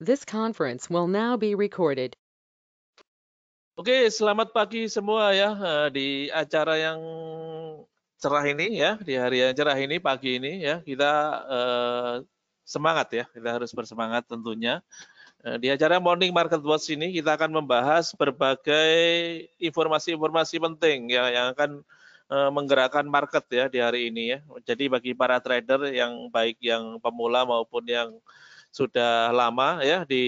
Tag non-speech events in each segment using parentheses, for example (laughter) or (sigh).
This conference will now be recorded. Oke, selamat pagi semua ya eh, di acara yang cerah ini ya, di hari yang cerah ini pagi ini ya, kita eh, semangat ya, kita harus bersemangat tentunya. Eh, di acara Morning Market Watch ini kita akan membahas berbagai informasi-informasi penting ya yang akan eh, menggerakkan market ya di hari ini ya. Jadi bagi para trader yang baik yang pemula maupun yang sudah lama ya di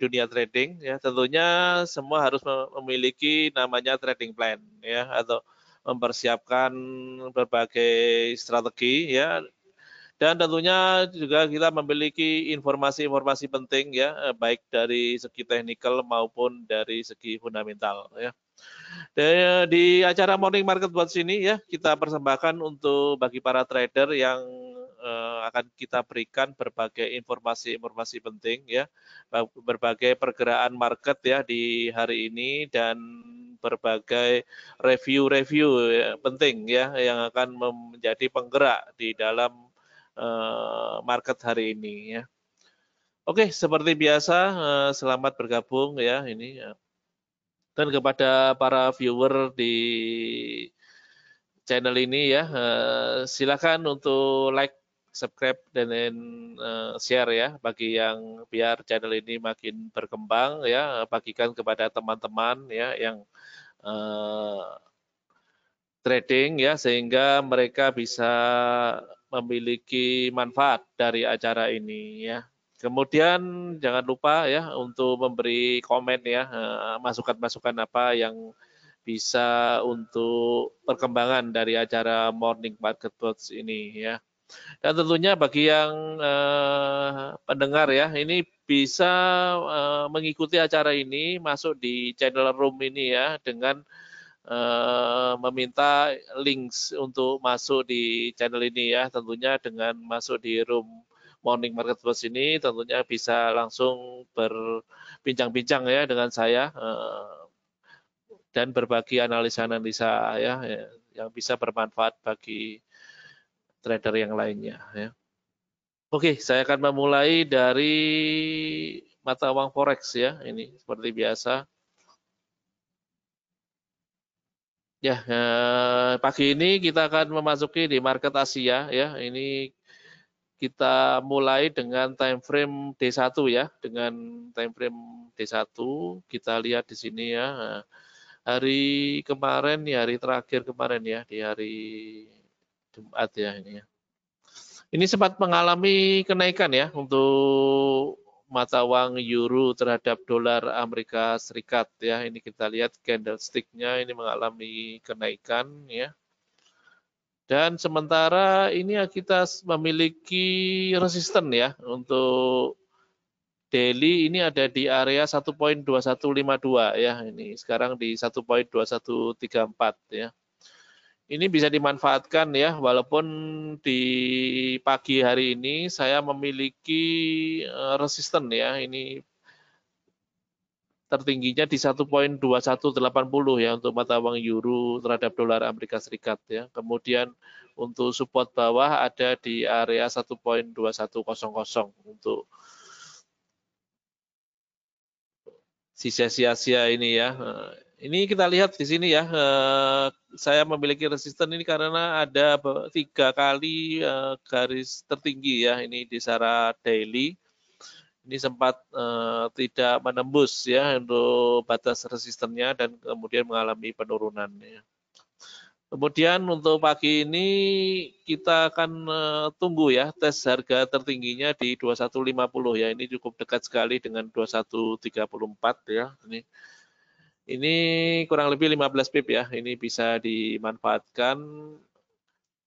dunia trading ya tentunya semua harus memiliki namanya trading plan ya atau mempersiapkan berbagai strategi ya dan tentunya juga kita memiliki informasi-informasi penting ya eh, baik dari segi teknikal maupun dari segi fundamental ya di acara morning market buat sini ya kita persembahkan untuk bagi para trader yang uh, akan kita berikan berbagai informasi-informasi penting ya, berbagai pergerakan market ya di hari ini dan berbagai review-review ya, penting ya yang akan menjadi penggerak di dalam uh, market hari ini ya. Oke, seperti biasa uh, selamat bergabung ya ini ya. dan kepada para viewer di channel ini ya. silakan untuk like subscribe dan uh, share ya bagi yang biar channel ini makin berkembang ya bagikan kepada teman-teman ya yang uh, trading ya sehingga mereka bisa memiliki manfaat dari acara ini ya. Kemudian jangan lupa ya untuk memberi komen ya eh, masukan-masukan apa yang bisa untuk perkembangan dari acara Morning Market Watch ini ya. Dan tentunya bagi yang uh, pendengar ya, ini bisa uh, mengikuti acara ini masuk di channel room ini ya dengan uh, meminta links untuk masuk di channel ini ya. Tentunya dengan masuk di room morning market plus ini tentunya bisa langsung berbincang-bincang ya dengan saya uh, dan berbagi analisa-analisa ya yang bisa bermanfaat bagi trader yang lainnya. Ya. Oke, saya akan memulai dari mata uang forex ya, ini seperti biasa. Ya, eh, pagi ini kita akan memasuki di market Asia ya. Ini kita mulai dengan time frame D1 ya, dengan time frame D1 kita lihat di sini ya. Hari kemarin, ya hari terakhir kemarin ya, di hari Jumat ya ini ya. Ini sempat mengalami kenaikan ya untuk mata uang euro terhadap dolar Amerika Serikat ya. Ini kita lihat candlesticknya ini mengalami kenaikan ya. Dan sementara ini kita memiliki resisten ya untuk daily ini ada di area 1.2152 ya ini sekarang di 1.2134 ya ini bisa dimanfaatkan ya walaupun di pagi hari ini saya memiliki eh, resisten ya ini tertingginya di 1.2180 ya untuk mata uang euro terhadap dolar Amerika Serikat ya. Kemudian untuk support bawah ada di area 1.2100 untuk sisi Asia ini ya eh, ini kita lihat di sini ya, eh, saya memiliki resisten ini karena ada tiga kali eh, garis tertinggi ya, ini di secara daily. Ini sempat eh, tidak menembus ya untuk batas resistennya dan kemudian mengalami penurunannya. Kemudian untuk pagi ini kita akan tunggu ya tes harga tertingginya di 2150 ya. Ini cukup dekat sekali dengan 2134 ya. Ini ini kurang lebih 15 pip ya, ini bisa dimanfaatkan.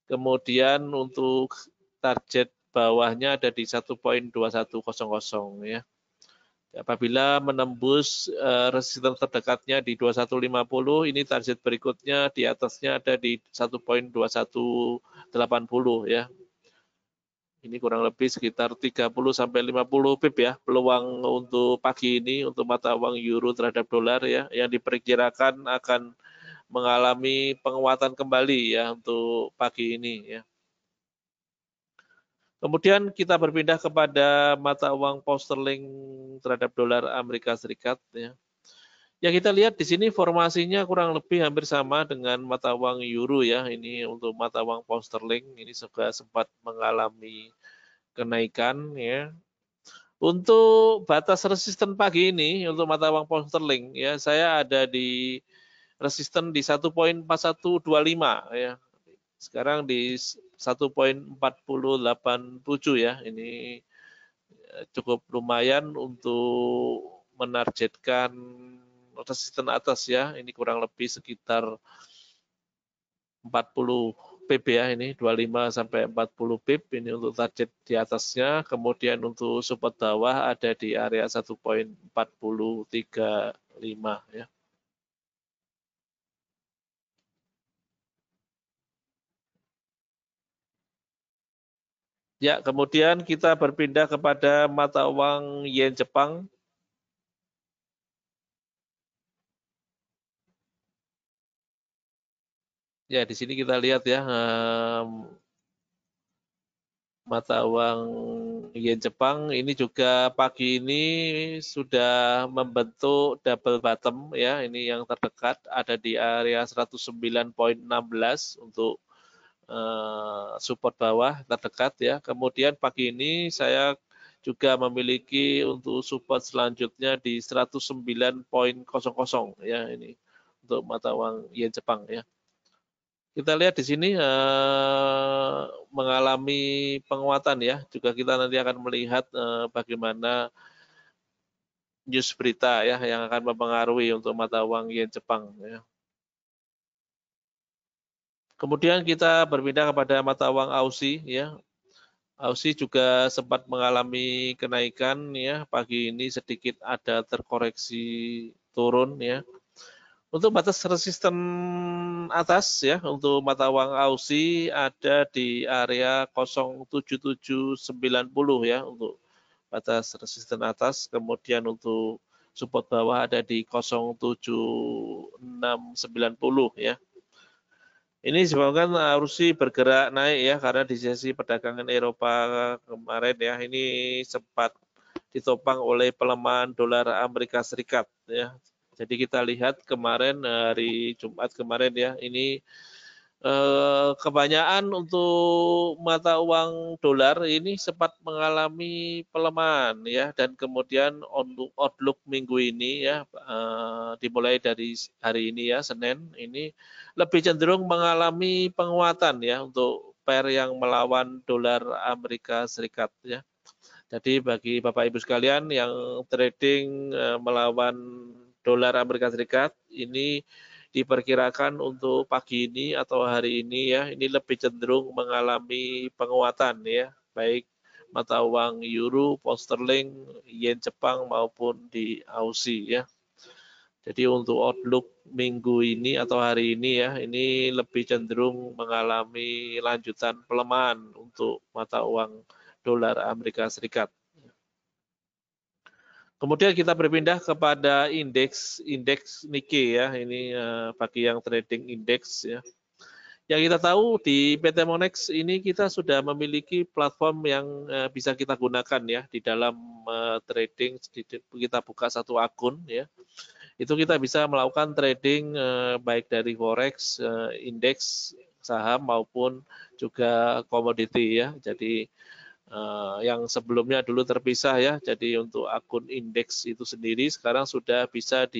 Kemudian untuk target bawahnya ada di 1.2100 ya. Apabila menembus eh, resisten terdekatnya di 2150, ini target berikutnya di atasnya ada di 1.2180 ya. Ini kurang lebih sekitar 30 sampai 50 pip ya peluang untuk pagi ini untuk mata uang euro terhadap dolar ya yang diperkirakan akan mengalami penguatan kembali ya untuk pagi ini ya. Kemudian kita berpindah kepada mata uang pound terhadap dolar Amerika Serikat ya. Ya kita lihat di sini formasinya kurang lebih hampir sama dengan mata uang euro ya. Ini untuk mata uang pound sterling ini juga sempat mengalami kenaikan ya. Untuk batas resisten pagi ini untuk mata uang pound sterling ya saya ada di resisten di 1.4125 ya. Sekarang di 1.487 ya. Ini eh, cukup lumayan untuk menargetkan resisten atas ya. Ini kurang lebih sekitar 40 pip ya ini 25 sampai 40 pip ini untuk target di atasnya kemudian untuk support bawah ada di area 1.4035 ya Ya, kemudian kita berpindah kepada mata uang yen Jepang ya di sini kita lihat ya um, mata uang yen Jepang ini juga pagi ini sudah membentuk double bottom ya ini yang terdekat ada di area 109.16 untuk uh, support bawah terdekat ya kemudian pagi ini saya juga memiliki untuk support selanjutnya di 109.00 ya ini untuk mata uang yen Jepang ya kita lihat di sini uh, mengalami penguatan ya. Juga kita nanti akan melihat uh, bagaimana news berita ya yang akan mempengaruhi untuk mata uang yen Jepang ya. Kemudian kita berpindah kepada mata uang Aussie ya. Aussie juga sempat mengalami kenaikan ya pagi ini sedikit ada terkoreksi turun ya. Untuk batas resisten atas ya untuk mata uang AUSI ada di area 07790 ya untuk batas resisten atas kemudian untuk support bawah ada di 07690 ya. Ini disebabkan AUSI bergerak naik ya karena di sesi perdagangan Eropa kemarin ya ini sempat ditopang oleh pelemahan dolar Amerika Serikat ya jadi kita lihat kemarin hari Jumat kemarin ya, ini eh, kebanyakan untuk mata uang dolar ini sempat mengalami pelemahan ya dan kemudian untuk outlook minggu ini ya eh, dimulai dari hari ini ya Senin ini lebih cenderung mengalami penguatan ya untuk pair yang melawan dolar Amerika Serikat ya. Jadi bagi Bapak Ibu sekalian yang trading eh, melawan dolar Amerika Serikat ini diperkirakan untuk pagi ini atau hari ini ya ini lebih cenderung mengalami penguatan ya baik mata uang euro, pound sterling, yen Jepang maupun di Aussie ya. Jadi untuk outlook minggu ini atau hari ini ya ini lebih cenderung mengalami lanjutan pelemahan untuk mata uang dolar Amerika Serikat. Kemudian kita berpindah kepada indeks indeks Nike ya. Ini uh, bagi yang trading indeks ya. Yang kita tahu di PT Monex ini kita sudah memiliki platform yang eh, bisa kita gunakan ya di dalam uh, trading kita buka satu akun ya. Itu kita bisa melakukan trading baik dari forex, indeks, saham maupun juga komoditi ya. Jadi Eh, yang sebelumnya dulu terpisah ya. Jadi untuk akun indeks itu sendiri sekarang sudah bisa di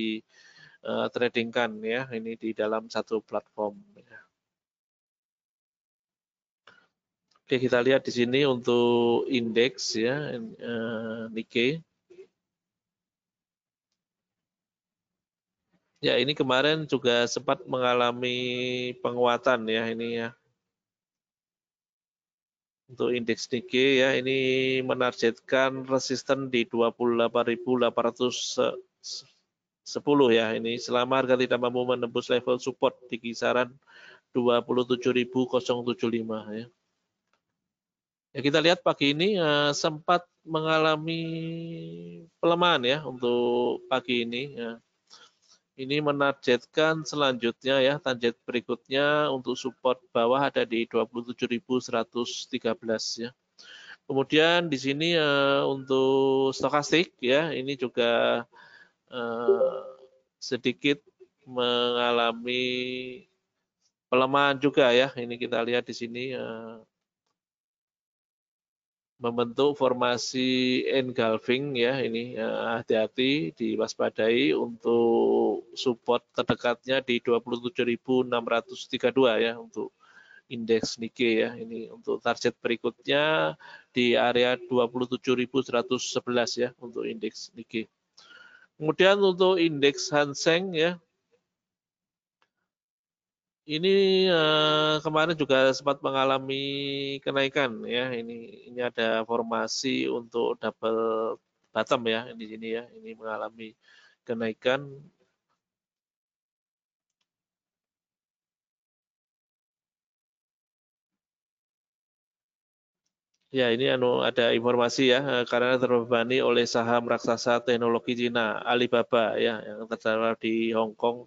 uh, tradingkan ya. Ini di dalam satu platform. Ya. Oke kita lihat di sini untuk indeks ya uh, eh, Nikkei. Ya, ini kemarin juga sempat mengalami penguatan ya ini ya untuk indeks Nikkei ya ini menargetkan resisten di 28.810 ya ini selama harga tidak mampu menembus level support di kisaran 27.075 ya. Ya kita lihat pagi ini eh, sempat mengalami pelemahan ya untuk pagi ini ya ini menargetkan selanjutnya ya target berikutnya untuk support bawah ada di 27.113 ya. Kemudian di sini uh, untuk stokastik ya ini juga uh, sedikit mengalami pelemahan juga ya. Ini kita lihat di sini uh, membentuk formasi engulfing ya ini ya, hati-hati diwaspadai untuk support terdekatnya di 27.632 ya untuk indeks Nikkei ya ini untuk target berikutnya di area 27.111 ya untuk indeks Nikkei. Kemudian untuk indeks Hanseng ya ini uh, kemarin juga sempat mengalami kenaikan ya. Ini ini ada formasi untuk double bottom ya di sini ya. Ini mengalami kenaikan Ya, ini anu ada informasi ya eh, karena terbebani oleh saham raksasa teknologi Cina Alibaba ya yang terdapat di Hong Kong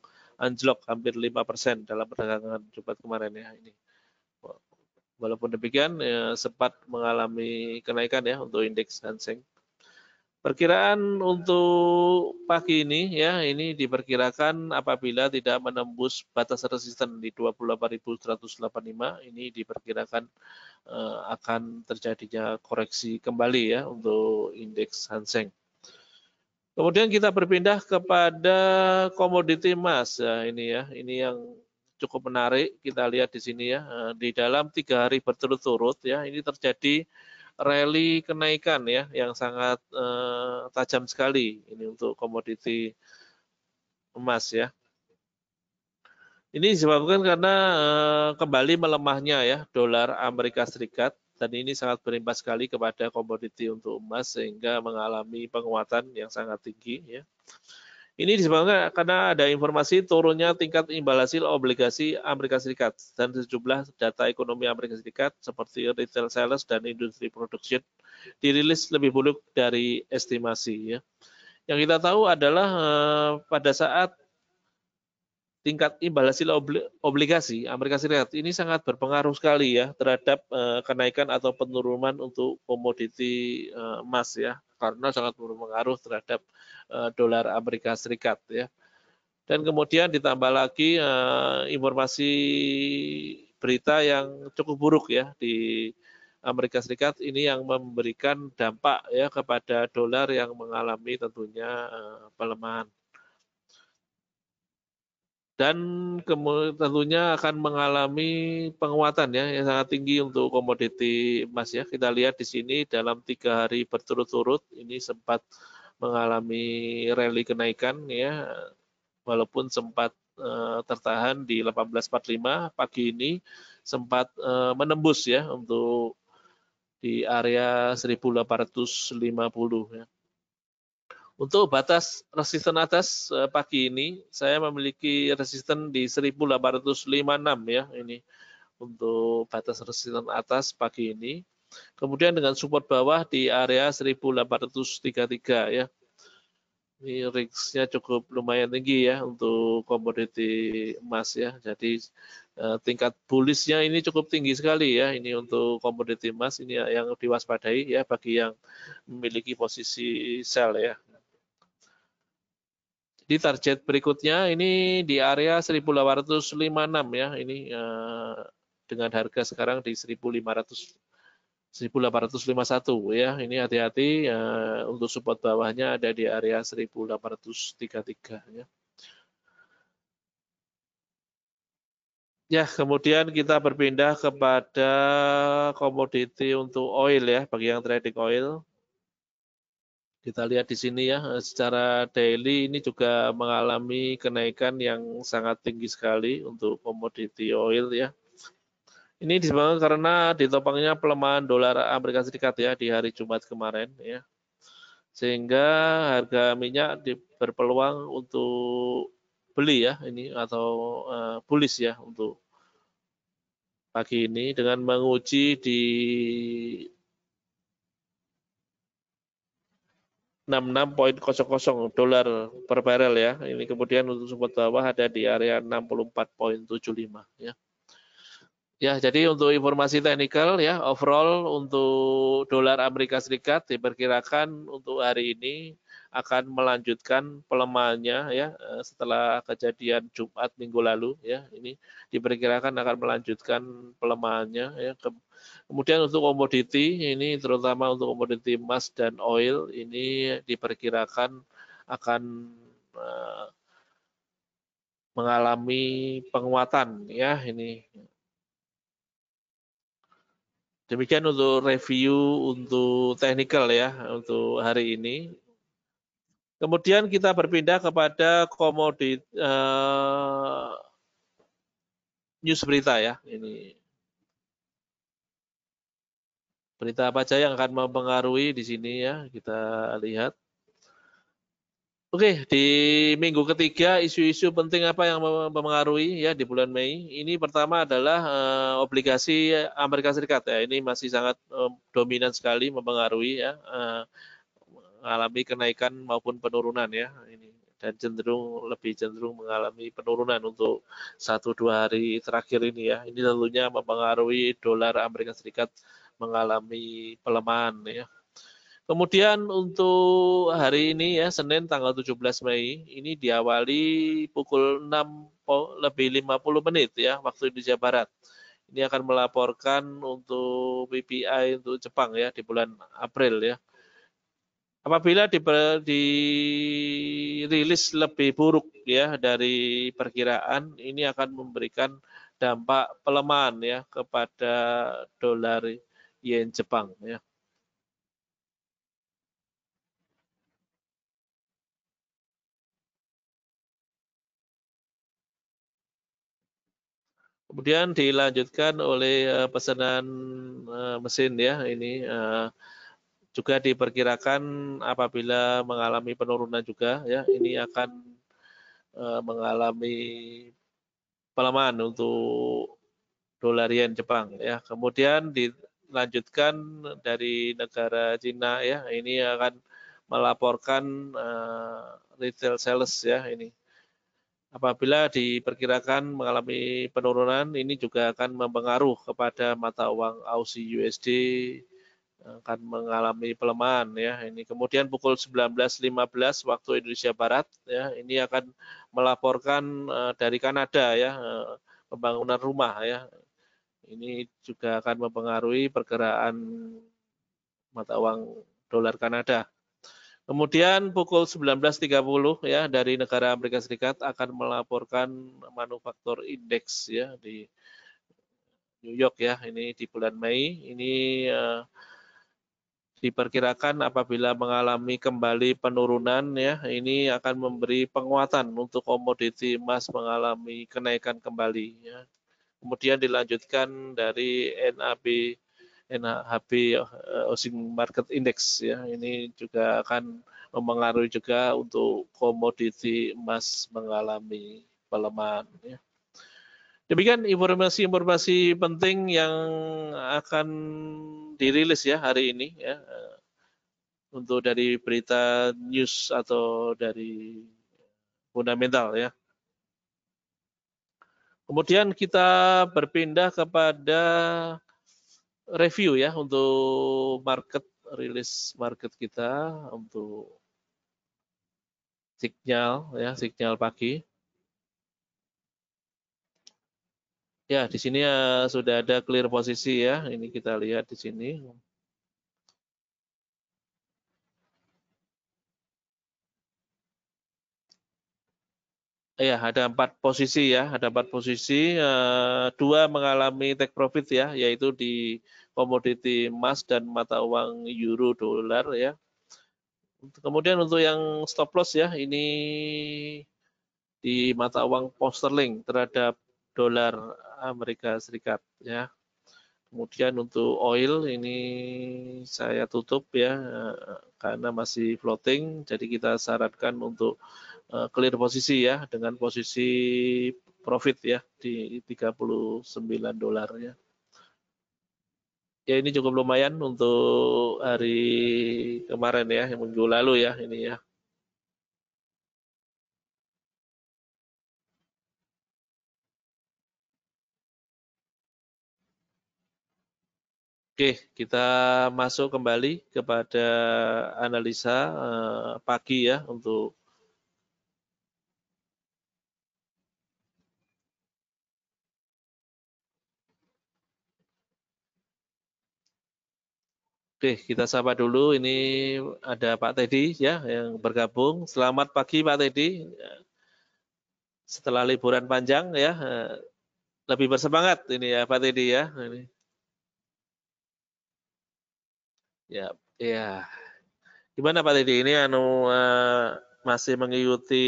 anjlok hampir lima persen dalam perdagangan Jumat kemarin ya ini. Walaupun demikian ya, sempat mengalami kenaikan ya untuk indeks Hanseng. Perkiraan untuk pagi ini ya ini diperkirakan apabila tidak menembus batas resisten di 28.185 ini diperkirakan uh, akan terjadinya koreksi kembali ya untuk indeks Hanseng Kemudian kita berpindah kepada komoditi emas ya, ini ya, ini yang cukup menarik kita lihat di sini ya eh, di dalam tiga hari berturut-turut ya ini terjadi rally kenaikan ya yang sangat eh, tajam sekali ini untuk komoditi emas ya. Ini disebabkan karena eh, kembali melemahnya ya dolar Amerika Serikat dan ini sangat berimbas sekali kepada komoditi untuk emas sehingga mengalami penguatan yang sangat tinggi ya. Ini disebabkan karena ada informasi turunnya tingkat imbal hasil obligasi Amerika Serikat dan sejumlah data ekonomi Amerika Serikat seperti retail sales dan industri production dirilis lebih buruk dari estimasi ya. Yang kita tahu adalah eh, pada saat tingkat imbal hasil obligasi Amerika Serikat ini sangat berpengaruh sekali ya terhadap eh, kenaikan atau penurunan untuk komoditi eh, emas ya karena sangat berpengaruh terhadap eh, dolar Amerika Serikat ya. Dan kemudian ditambah lagi informasi berita yang cukup buruk ya di Amerika Serikat ini yang memberikan dampak ya kepada dolar yang mengalami tentunya pelemahan dan tentunya akan mengalami penguatan ya yang sangat tinggi untuk komoditi emas ya. Kita lihat di sini dalam tiga hari berturut-turut ini sempat mengalami rally kenaikan ya walaupun sempat uh, tertahan di 18.45 pagi ini sempat uh, menembus ya untuk di area 1850 ya. Untuk batas resisten atas eh, pagi ini saya memiliki resisten di 1856 ya ini untuk batas resisten atas pagi ini. Kemudian dengan support bawah di area 1833 ya. Ini risknya cukup lumayan tinggi ya untuk komoditi emas ya. Jadi eh, tingkat bullishnya ini cukup tinggi sekali ya. Ini untuk komoditi emas ini yang diwaspadai ya bagi yang memiliki posisi sell ya di target berikutnya ini di area 1856 ya ini eh, dengan harga sekarang di 1500 1851 ya ini hati-hati eh, untuk support bawahnya ada di area 1833 ya Ya, kemudian kita berpindah kepada komoditi untuk oil ya, bagi yang trading oil. Kita lihat di sini ya, eh, secara daily ini juga mengalami kenaikan yang sangat tinggi sekali untuk komoditi oil ya. Ini disebabkan karena ditopangnya pelemahan dolar Amerika Serikat ya di hari Jumat kemarin ya. Sehingga harga minyak di, berpeluang untuk beli ya ini atau uh, bullish ya untuk pagi ini dengan menguji di 66.00 dolar per barrel ya. Ini kemudian untuk support bawah ada di area 64.75 ya. Ya, jadi untuk informasi teknikal ya, overall untuk dolar Amerika Serikat diperkirakan untuk hari ini akan melanjutkan pelemahannya ya eh, setelah kejadian Jumat minggu lalu ya ini diperkirakan akan melanjutkan pelemahannya ya kemudian untuk komoditi ini terutama untuk komoditi emas dan oil ini diperkirakan akan eh, mengalami penguatan ya ini Demikian untuk review untuk technical ya untuk hari ini. Kemudian kita berpindah kepada komodit uh, news berita ya. Ini berita apa saja yang akan mempengaruhi di sini ya kita lihat. Oke, di minggu ketiga isu-isu penting apa yang mempengaruhi ya di bulan Mei. Ini pertama adalah uh, obligasi Amerika Serikat ya. Ini masih sangat um, dominan sekali mempengaruhi ya. Uh, mengalami kenaikan maupun penurunan ya ini dan cenderung lebih cenderung mengalami penurunan untuk satu dua hari terakhir ini ya. Ini tentunya mempengaruhi dolar Amerika Serikat mengalami pelemahan ya. Kemudian untuk hari ini ya Senin tanggal 17 Mei ini diawali pukul 6 lebih 50 menit ya waktu Indonesia Barat. Ini akan melaporkan untuk PPI untuk Jepang ya di bulan April ya Apabila dirilis lebih buruk ya dari perkiraan, ini akan memberikan dampak pelemahan ya kepada dolar yen Jepang ya. Kemudian dilanjutkan oleh eh, pesanan eh, mesin ya ini eh, juga diperkirakan apabila mengalami penurunan juga ya ini akan eh, mengalami pelemahan untuk dolar yen Jepang ya kemudian dilanjutkan dari negara Cina ya ini akan melaporkan uh, retail sales ya ini apabila diperkirakan mengalami penurunan ini juga akan mempengaruhi kepada mata uang Aussie USD akan mengalami pelemahan ya. Ini kemudian pukul 19.15 waktu Indonesia Barat ya, ini akan melaporkan uh, dari Kanada ya uh, pembangunan rumah ya. Ini juga akan mempengaruhi pergerakan mata uang dolar Kanada. Kemudian pukul 19.30 ya dari negara Amerika Serikat akan melaporkan manufaktur indeks ya di New York ya. Ini di bulan Mei. Ini uh, diperkirakan apabila mengalami kembali penurunan ya ini akan memberi penguatan untuk komoditi emas mengalami kenaikan kembali ya. Kemudian dilanjutkan dari NAB NHB eh, Housing Market Index ya. Ini juga akan mempengaruhi juga untuk komoditi emas mengalami pelemahan ya. Demikian informasi-informasi penting yang akan dirilis ya hari ini ya eh, untuk dari berita news atau dari fundamental ya. Kemudian kita berpindah kepada review ya untuk market rilis market kita untuk signal ya signal pagi. Ya, di sini ya sudah ada clear posisi ya. Ini kita lihat di sini. Ya, ada empat posisi ya, ada empat posisi. Eh, dua mengalami take profit ya, yaitu di komoditi emas dan mata uang euro dolar ya. Kemudian untuk yang stop loss ya, ini di mata uang posterling terhadap dolar Amerika Serikat ya. Kemudian untuk oil ini saya tutup ya karena masih floating jadi kita sarankan untuk eh, clear posisi ya dengan posisi profit ya di 39 dolar ya. Ya ini cukup lumayan untuk hari kemarin ya, minggu lalu ya ini ya. Oke, kita masuk kembali kepada analisa eh, pagi ya untuk Oke, kita sapa dulu. Ini ada Pak Teddy ya yang bergabung. Selamat pagi Pak Teddy. Setelah liburan panjang ya, eh, lebih bersemangat ini ya Pak Teddy ya. Ini. Ya, ya. Gimana Pak Didi ini anu uh, masih mengikuti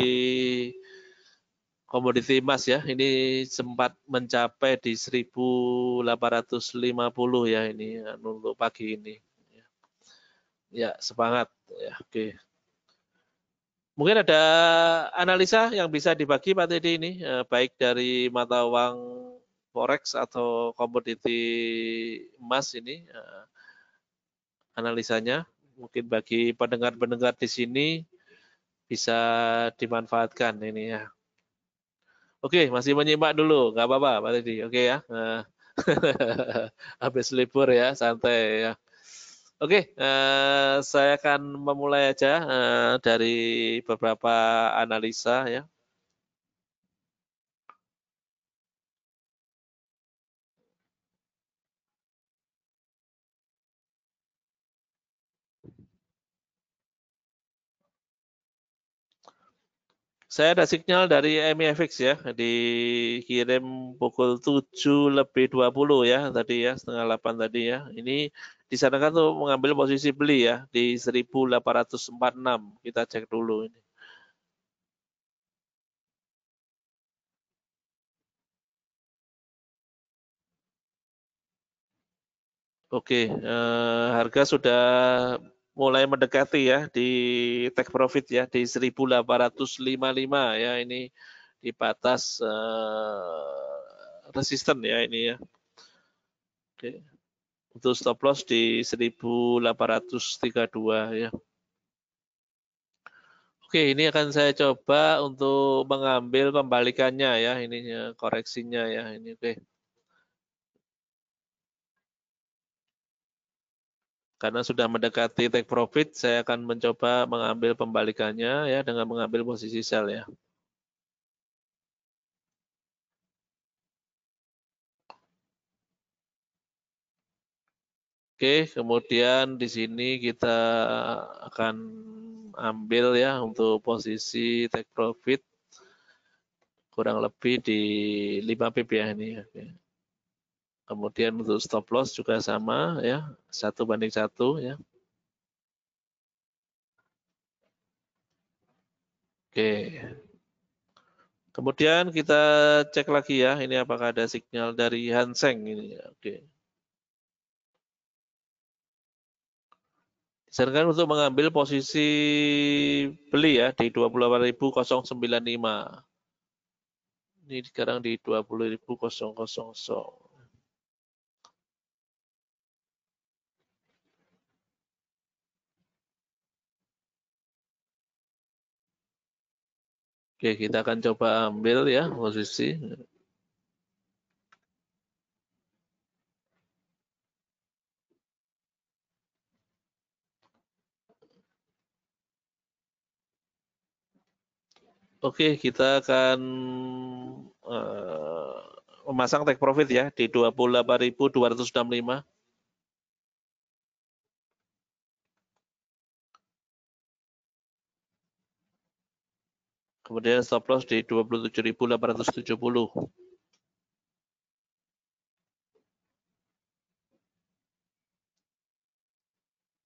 komoditi emas ya. Ini sempat mencapai di 1850 ya ini anu untuk pagi ini. Ya, semangat ya. Oke. Mungkin ada analisa yang bisa dibagi Pak Teddy ini, eh, baik dari mata uang forex atau komoditi emas ini. Eh, analisanya. Mungkin bagi pendengar-pendengar di sini bisa dimanfaatkan ini ya. Oke, masih menyimak dulu, nggak apa-apa Pak Teddy. Oke ya. Eh, (laughs) habis libur ya, santai ya. Oke, eh, saya akan memulai aja eh, dari beberapa analisa ya. Saya ada signal dari MIFX ya, dikirim pukul 7 lebih 20 ya tadi ya, setengah 8 tadi ya. Ini disarankan tuh mengambil posisi beli ya di 1846. Kita cek dulu ini. Oke, eh, harga sudah mulai mendekati ya di take profit ya di 1855 ya ini di batas uh, resisten ya ini ya. Oke. Untuk stop loss di 1832 ya. Oke, ini akan saya coba untuk mengambil pembalikannya ya, ini koreksinya ya, ini oke. Okay. karena sudah mendekati take profit, saya akan mencoba mengambil pembalikannya ya dengan mengambil posisi sell ya. Oke, kemudian di sini kita akan ambil ya untuk posisi take profit kurang lebih di 5 pip ya ini ya. Kemudian untuk stop loss juga sama ya, satu banding satu ya. Oke. Kemudian kita cek lagi ya, ini apakah ada signal dari Hanseng ini. Oke. Disarankan untuk mengambil posisi beli ya di 28.095 ini sekarang di 20.000. Oke, kita akan coba ambil ya posisi. Oke, kita akan uh, memasang take profit ya di 28.265. kemudian stop loss di 27.870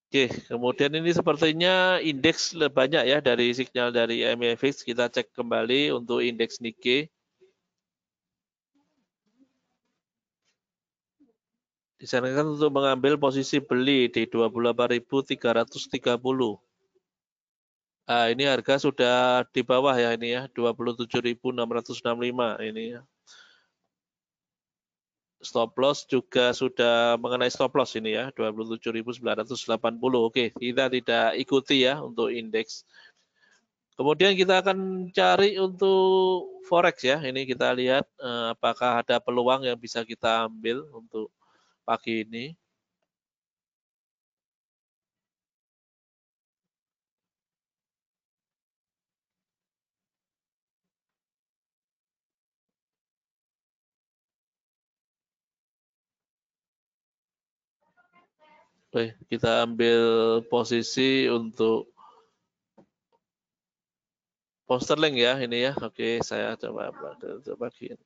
Oke, kemudian ini sepertinya indeks lebih banyak ya dari signal dari MFX. E Kita cek kembali untuk indeks Nikkei. Disarankan untuk mengambil posisi beli di 28.330. Nah, ini harga sudah di bawah ya ini ya 27.665 ini ya. Stop loss juga sudah mengenai stop loss ini ya 27.980. Oke, kita tidak ikuti ya untuk indeks. Kemudian kita akan cari untuk forex ya. Ini kita lihat eh, apakah ada peluang yang bisa kita ambil untuk pagi ini. Baik, kita ambil posisi untuk poster link ya ini ya. Oke, saya coba coba bagian.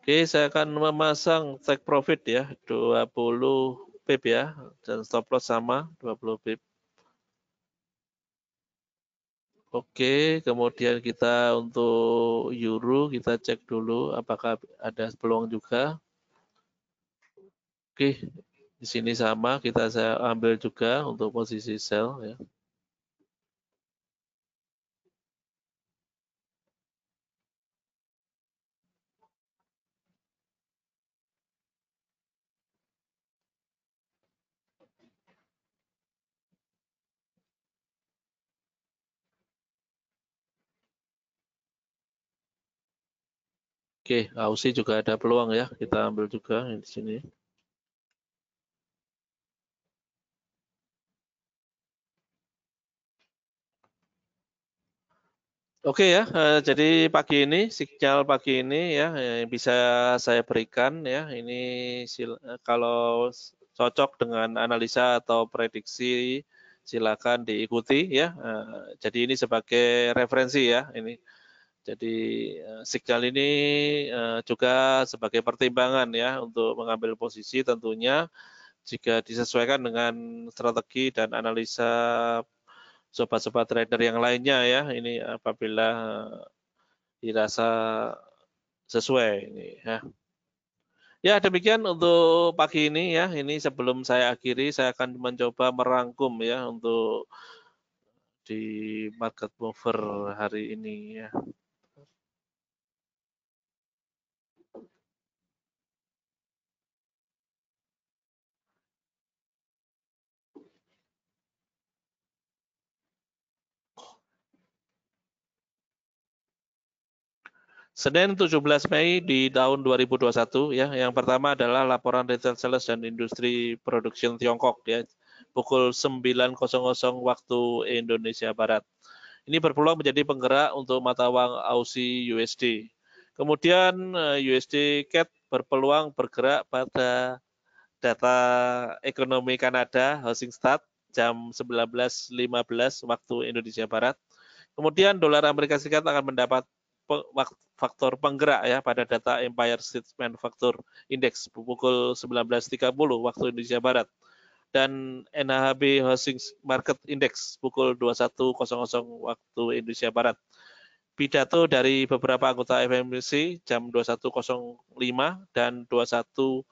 Oke, saya akan memasang take profit ya 20 pip ya dan stop loss sama 20 pip. Oke, kemudian kita untuk euro kita cek dulu apakah ada peluang juga. Oke, di sini sama kita saya ambil juga untuk posisi sell ya. Oke, Ausi juga ada peluang ya, kita ambil juga di sini. Oke ya, eh, jadi pagi ini sinyal pagi ini ya yang bisa saya berikan ya ini eh, kalau cocok dengan analisa atau prediksi silakan diikuti ya. Eh, jadi ini sebagai referensi ya ini jadi eh, signal ini eh, juga sebagai pertimbangan ya untuk mengambil posisi tentunya jika disesuaikan dengan strategi dan analisa sobat-sobat trader yang lainnya ya ini apabila eh, dirasa sesuai ini ya. Ya demikian untuk pagi ini ya. Ini sebelum saya akhiri saya akan mencoba merangkum ya untuk di market mover hari ini ya. Senin 17 Mei di tahun 2021 ya. Yang pertama adalah laporan retail sales dan industri production Tiongkok ya pukul 9.00 waktu Indonesia Barat. Ini berpeluang menjadi penggerak untuk mata uang Aussie USD. Kemudian eh, USD CAD berpeluang bergerak pada data ekonomi Kanada housing Start jam 19.15 waktu Indonesia Barat. Kemudian dolar Amerika Serikat akan mendapat waktu faktor penggerak ya pada data Empire State Manufacture Index pukul 19.30 waktu Indonesia Barat dan NHB Housing Market Index pukul 21.00 waktu Indonesia Barat. Pidato dari beberapa anggota FMC jam 21.05 dan 21.25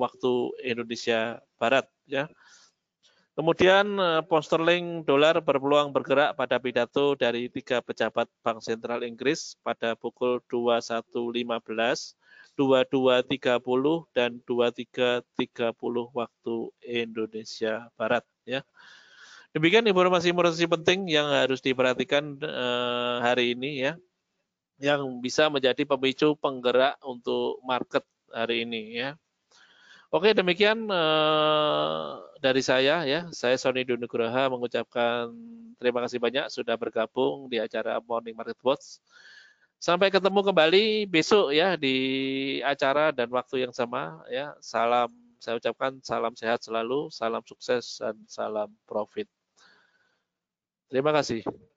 waktu Indonesia Barat ya. Kemudian eh, poster link dolar berpeluang bergerak pada pidato dari tiga pejabat Bank Sentral Inggris pada pukul 21.15, 22.30 dan 23.30 waktu Indonesia Barat ya. Demikian informasi-informasi penting yang harus diperhatikan eh, hari ini ya yang bisa menjadi pemicu penggerak untuk market hari ini ya. Oke, demikian uh, dari saya ya. Saya Sony Dunugraha mengucapkan terima kasih banyak sudah bergabung di acara Morning Market Watch. Sampai ketemu kembali besok ya di acara dan waktu yang sama ya. Salam saya ucapkan salam sehat selalu, salam sukses dan salam profit. Terima kasih.